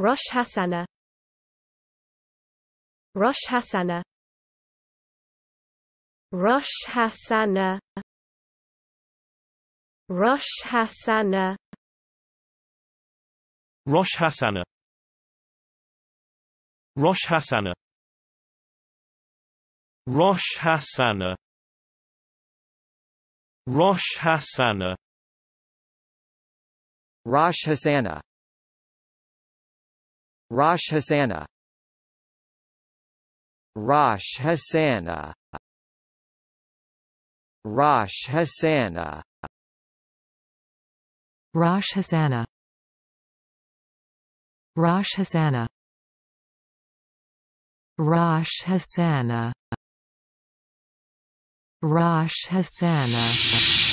Rosh Hashanah Rosh Hashanah Rosh Hashanah Rosh Hashanah Rosh Hashanah Rosh Hashanah Rosh Hashanah Rosh Hashanah Rosh Hashanah Rosh Hashanah Rosh Hashanah Rosh Hashanah Rosh Rosh Rosh Rosh